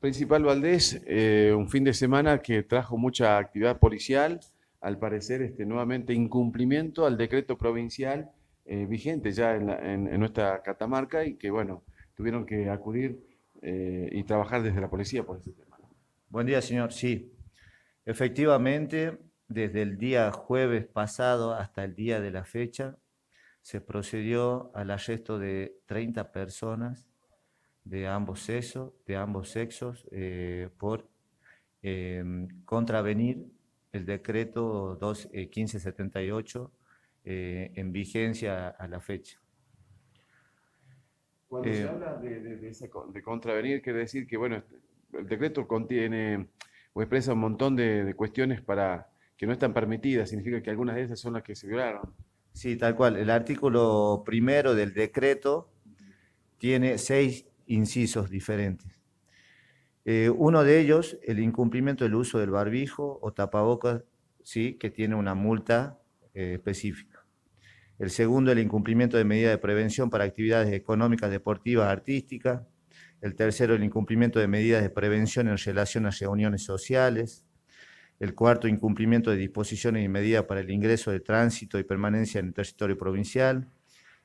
Principal Valdés, eh, un fin de semana que trajo mucha actividad policial, al parecer este, nuevamente incumplimiento al decreto provincial eh, vigente ya en, nuestra Catamarca y que bueno, tuvieron que acudir eh, y trabajar desde la policía por ese tema. Buen día, señor. Sí, efectivamente, desde el día jueves pasado hasta el día de la fecha, se procedió al arresto de 30 personas de ambos sexos, de eh, ambos sexos por em, contravenir el decreto 2, eh, 1578 eh, en vigencia a la fecha. Cuando se eh, habla de, de, contravenir, quiere decir que bueno, el decreto contiene o expresa un montón de, cuestiones para que no están permitidas, significa que algunas de esas son las que se violaron. Sí, tal cual. El artículo primero del decreto tiene seis incisos diferentes. Eh, uno de ellos, el incumplimiento del uso del barbijo o tapabocas, ¿sí? que tiene una multa eh, específica. El segundo, el incumplimiento de medidas de prevención para actividades económicas, deportivas, artísticas. El tercero, el incumplimiento de medidas de prevención en relación a reuniones sociales. El cuarto, incumplimiento de disposiciones y medidas para el ingreso de tránsito y permanencia en el territorio provincial.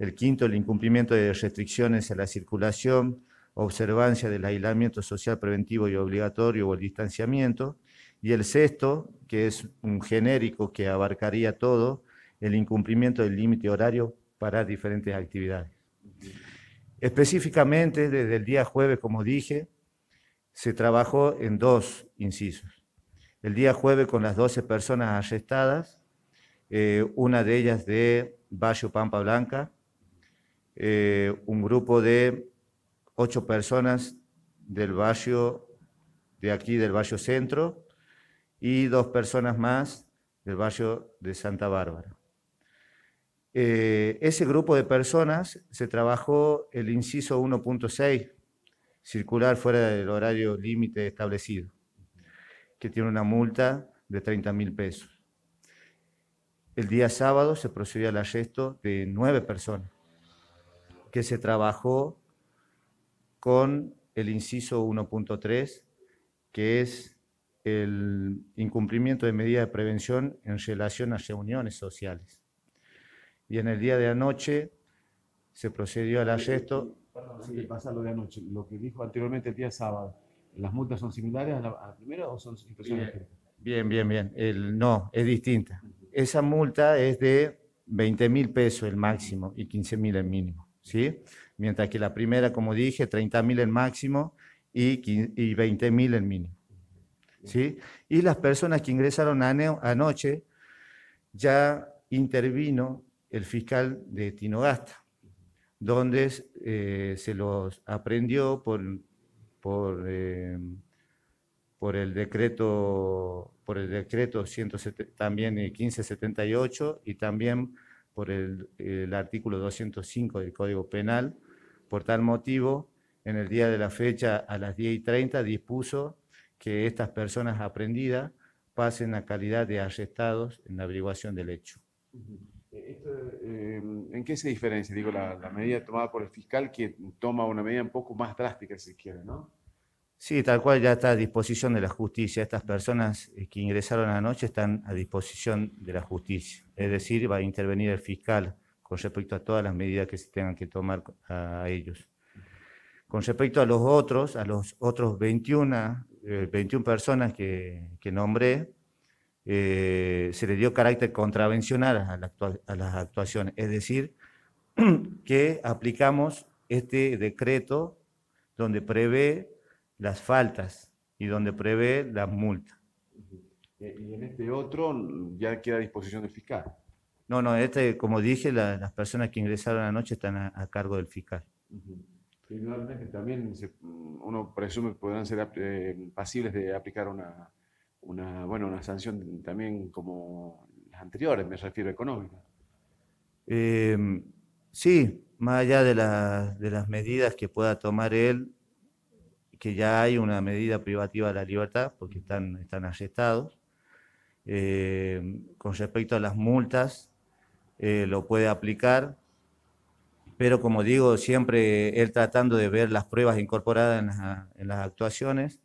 El quinto, el incumplimiento de restricciones a la circulación observancia del aislamiento social preventivo y obligatorio o el distanciamiento. Y el sexto, que es un genérico que abarcaría todo, el incumplimiento del límite horario para diferentes actividades. Específicamente, desde el día jueves, como dije, se trabajó en dos incisos. El día jueves con las 12 personas arrestadas, eh, una de ellas de Barrio Pampa Blanca, eh, un grupo de ocho personas del barrio, de aquí del barrio centro, y dos personas más del barrio de Santa Bárbara. Eh, ese grupo de personas se trabajó el inciso 1.6, circular fuera del horario límite establecido, que tiene una multa de 30 mil pesos. El día sábado se procedió al arresto de nueve personas, que se trabajó con el inciso 1.3, que es el incumplimiento de medidas de prevención en relación a reuniones sociales. Y en el día de anoche se procedió al arresto. Perdón, sí. pasa lo de anoche, lo que dijo anteriormente el día sábado. ¿Las multas son similares a la, primera o son situaciones diferentes? Bien, bien, bien. El, no, es distinta. Esa multa es de 20 mil pesos el máximo y 15 mil el mínimo. Mientras que la primera, como dije, 30.000 el máximo y, 20.000 el mínimo. Y las personas que ingresaron anoche, ya intervino el fiscal de Tinogasta, donde eh, se los aprendió por, em, por, el decreto por el decreto también 1578 eh, y también por el, artículo 205 del Código Penal. Por tal motivo, en el día de la fecha a las 10 y 30 dispuso que estas personas aprendidas pasen a calidad de arrestados en la averiguación del hecho. Eh, eh, ¿En qué se diferencia? Digo, la, la, medida tomada por el fiscal que toma una medida un poco más drástica, si quiere, ¿no? Sí, tal cual ya está a disposición de la justicia. Estas personas eh, que ingresaron anoche están a disposición de la justicia. Es decir, va a intervenir el fiscal con respecto a todas las medidas que se tengan que tomar a ellos. Con respecto a los otros, a los otros 21, 21 eh, personas que, que nombré, eh, se le dio carácter contravencional a las actuaciones. Es decir, que aplicamos este decreto donde prevé las faltas y donde prevé la multa. Y en este otro ya queda a disposición del fiscal. No, no, este, como dije, las personas que ingresaron anoche están a, cargo del fiscal. Finalmente también mm, uno presume que podrán ser eh, pasibles de aplicar una, una, bueno, una sanción también como las anteriores, me refiero económica. Eh, sí, más allá de, de las medidas que pueda tomar él, que ya hay una medida privativa de la libertad porque están, están arrestados. Eh, con respecto a las multas, eh, lo puede aplicar, pero como digo, siempre él tratando de ver las pruebas incorporadas en, las actuaciones,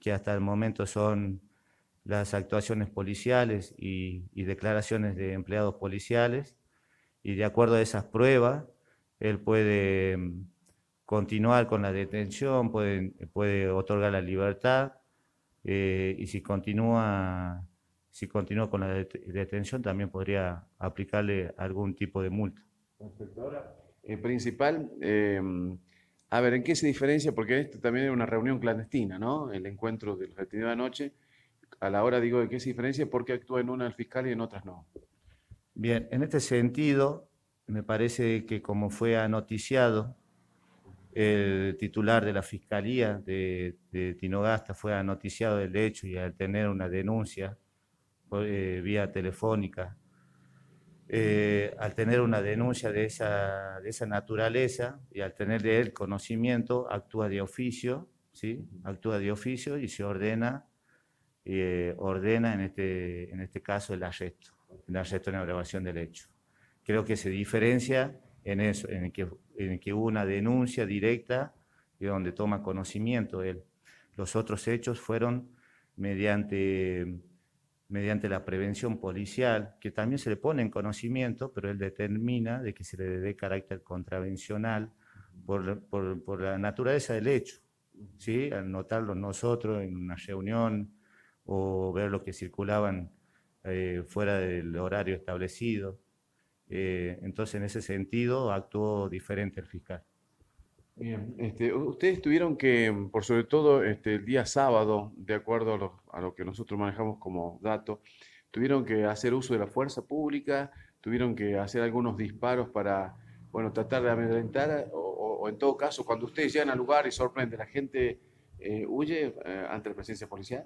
que hasta el momento son las actuaciones policiales y, y, declaraciones de empleados policiales, y de acuerdo a esas pruebas, él puede continuar con la detención, pueden, puede otorgar la libertad eh, y si continúa, si continúa con la detención también podría aplicarle algún tipo de multa. Inspectora, eh, principal, em, a ver, ¿en qué se diferencia? Porque esto también es una reunión clandestina, ¿no? El encuentro de los detenidos de A la hora digo, ¿en qué se diferencia? Porque actúa en una el fiscal y en otras no. Bien, en este sentido, me parece que como fue anoticiado el titular de la Fiscalía de, Tinogasta fue anoticiado del hecho y al tener una denuncia eh, vía telefónica, eh, al tener una denuncia de esa, de esa naturaleza y al tener de él conocimiento, actúa de oficio, ¿sí? actúa de oficio y se ordena, eh, ordena en este, en este caso el arresto, el arresto en la grabación del hecho. Creo que se diferencia en eso, en que en que hubo una denuncia directa y donde toma conocimiento él. Los otros hechos fueron mediante, mediante la prevención policial, que también se le pone en conocimiento, pero él determina de que se le dé carácter contravencional por, la naturaleza del hecho. ¿sí? Al notarlo nosotros en una reunión o ver lo que circulaban eh, fuera del horario establecido. Eh, entonces, en ese sentido, actuó diferente el fiscal. Bien, este, ustedes tuvieron que, mm, por sobre todo este, el día sábado, de acuerdo a lo, que nosotros manejamos como dato, tuvieron que hacer uso de la fuerza pública, tuvieron que hacer algunos disparos para, bueno, tratar de amedrentar, o, en todo caso, cuando ustedes llegan al lugar y sorprenden a la gente, eh, ¿huye eh, ante la presencia policial?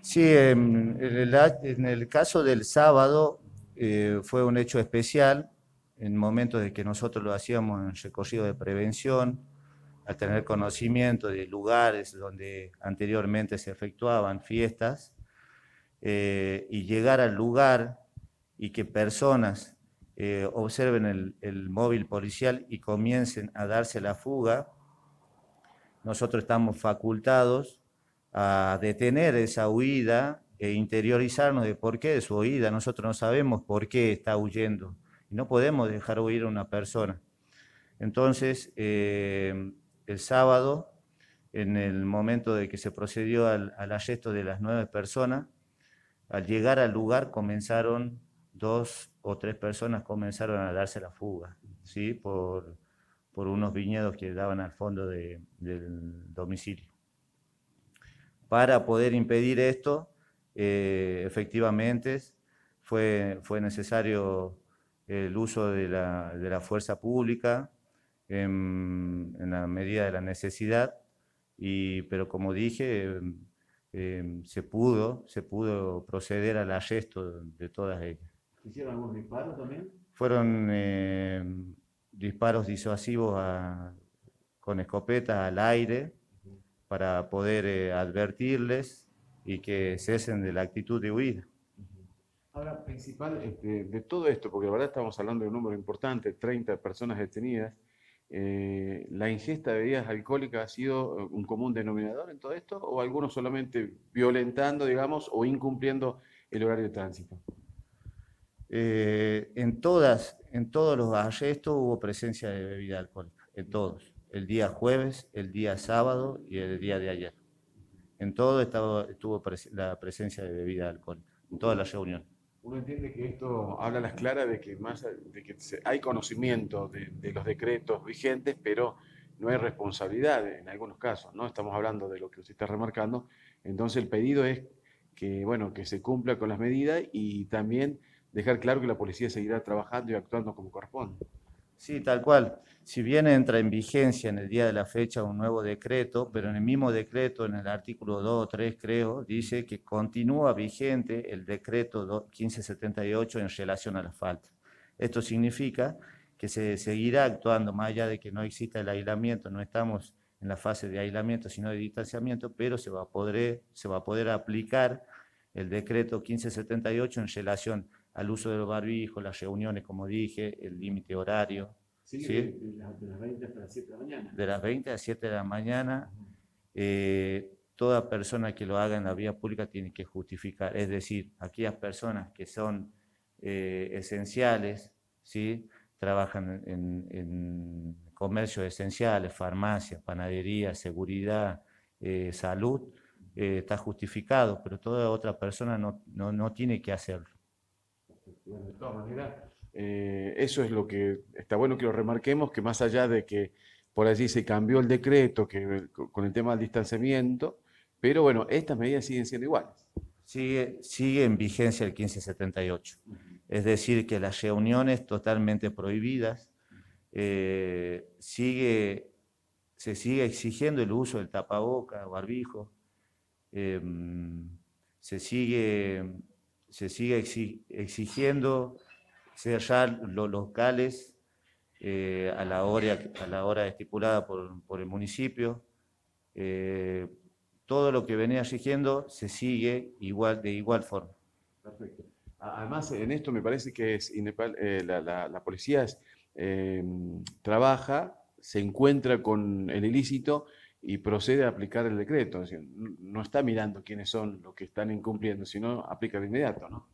Sí, en el, en el caso del sábado, eh, fue un hecho especial en momentos de que nosotros lo hacíamos en recorrido de prevención, al tener conocimiento de lugares donde anteriormente se efectuaban fiestas, eh, y llegar al lugar y que personas eh, observen el, el, móvil policial y comiencen a darse la fuga, nosotros estamos facultados a detener esa huida eh, interiorizarnos de por qué de su huida. Nosotros no sabemos por qué está huyendo. Y no podemos dejar huir a una persona. Entonces, eh, el sábado, en el momento de que se procedió al, al, de las nueve personas, al llegar al lugar comenzaron dos o tres personas comenzaron a darse la fuga, ¿sí? Por, por unos viñedos que daban al fondo del domicilio. Para poder impedir esto, eh, efectivamente, fue, fue necesario el uso de la, de la fuerza pública en, la medida de la necesidad, y, pero como dije, eh, se, pudo, se pudo proceder al arresto de todas ellas. ¿Hicieron algunos disparos también? Fueron eh, disparos disuasivos con escopetas al aire para poder advertirles y que cesen de la actitud de huida. Ahora, principal este, de todo esto, porque la verdad estamos hablando de un número importante, 30 personas detenidas, eh, ¿la ingesta de bebidas alcohólicas ha sido eh, un común denominador en todo esto o algunos solamente violentando, digamos, o incumpliendo el horario de tránsito? Eh, en, todas, en todos los arrestos hubo presencia de bebida alcohólica, en todos, el día jueves, el día sábado y el día de ayer. En todo estado estuvo la presencia de bebida alcohol, en toda la reunión. Uno entiende que esto habla a las claras de que, más, de que hay conocimiento de, de los decretos vigentes, pero no hay responsabilidad en algunos casos, ¿no? Estamos hablando de lo que usted está remarcando. Entonces el pedido es que, bueno, que se cumpla con las medidas y también dejar claro que la policía seguirá trabajando y actuando como corresponde. Sí, tal cual. Si bien entra en vigencia en el día de la fecha un nuevo decreto, pero en el mismo decreto, en el artículo 2 o 3 creo, dice que continúa vigente el decreto 1578 en relación a la falta. Esto significa que se seguirá actuando, más allá de que no exista el aislamiento, no estamos en la fase de aislamiento, sino de distanciamiento, pero se va a poder, se va a poder aplicar el decreto 1578 en relación al uso de los barbijos, las reuniones, como dije, el límite horario. Sí, De, las 20 a las 7 de la mañana. De las 20 a las 7 de la mañana. Eh, toda persona que lo haga en la vía pública tiene que justificar, es decir, aquellas personas que son eh, esenciales, ¿sí? trabajan en, comercios esenciales, farmacia, panadería, seguridad, eh, salud, está justificado, pero toda otra persona no, no tiene que hacerlo. Bueno, de todas maneras, eh, eso es lo que está bueno que lo remarquemos, que más allá de que por allí se cambió el decreto con el tema del distanciamiento, pero bueno, estas medidas siguen siendo iguales. Sigue, sigue en vigencia el 1578, es decir, que las reuniones totalmente prohibidas, eh, sigue, se sigue exigiendo el uso del tapaboca, barbijo, em, se sigue se sigue exigiendo cerrar los locales eh, a, la hora, a la hora estipulada por, por el municipio. Eh, todo lo que venía exigiendo se sigue igual, de igual forma. Perfecto. Además, en esto me parece que es eh, la, la, policía em, trabaja, se encuentra con el ilícito y procede a aplicar el decreto. no está mirando quiénes son los que están incumpliendo, sino aplica de inmediato, ¿no?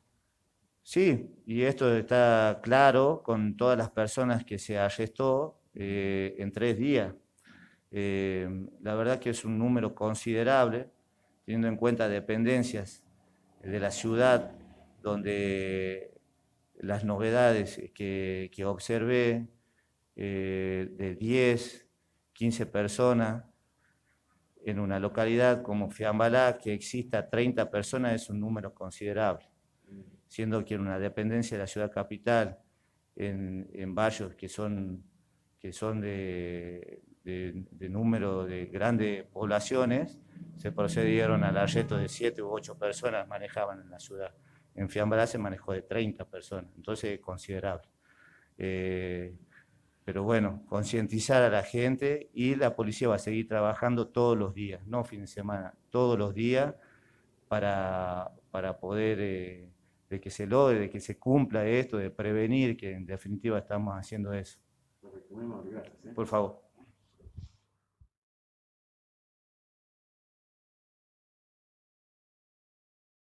Sí, y esto está claro con todas las personas que se arrestó eh, en tres días. Eh, la verdad que es un número considerable, teniendo en cuenta dependencias de la ciudad, donde las novedades que, observé, eh, de 10, 15 personas, en una localidad como Fiambalá que exista 30 personas es un número considerable, siendo que en una dependencia de la ciudad capital, en, en que son, que son de, de, número de grandes poblaciones, se procedieron al arresto de 7 u 8 personas manejaban en la ciudad. En Fiambalá se manejó de 30 personas, entonces es considerable. Eh, pero bueno, concientizar a la gente y la policía va a seguir trabajando todos los días, no fin de semana, todos los días para, para poder eh, de que se logre, de que se cumpla esto, de prevenir, que en definitiva estamos haciendo eso. ¿eh? Por favor.